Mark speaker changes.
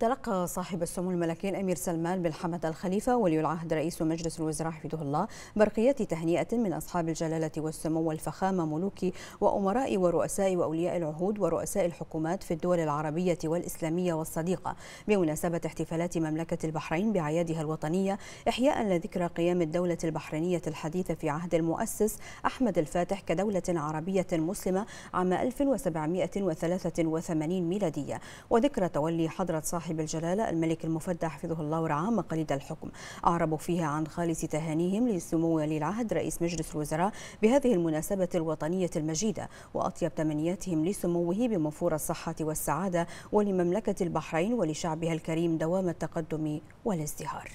Speaker 1: تلقى صاحب السمو الملكي الامير سلمان بن حمد الخليفه ولي العهد رئيس مجلس الوزراء حفظه الله برقيات تهنئه من اصحاب الجلاله والسمو والفخامه ملوك وامراء ورؤساء واولياء العهود ورؤساء الحكومات في الدول العربيه والاسلاميه والصديقه بمناسبه احتفالات مملكه البحرين بعيادها الوطنيه احياء لذكرى قيام الدوله البحرينيه الحديثه في عهد المؤسس احمد الفاتح كدوله عربيه مسلمه عام 1783 ميلاديه وذكرى تولي حضره صاحب صاحب الجلالة الملك المفدى حفظه الله ورعاه مقاليد الحكم أعربوا فيها عن خالص تهانيهم لسمو ولي العهد رئيس مجلس الوزراء بهذه المناسبة الوطنية المجيدة وأطيب تمنياتهم لسموه بمفور الصحة والسعادة ولمملكة البحرين ولشعبها الكريم دوام التقدم والازدهار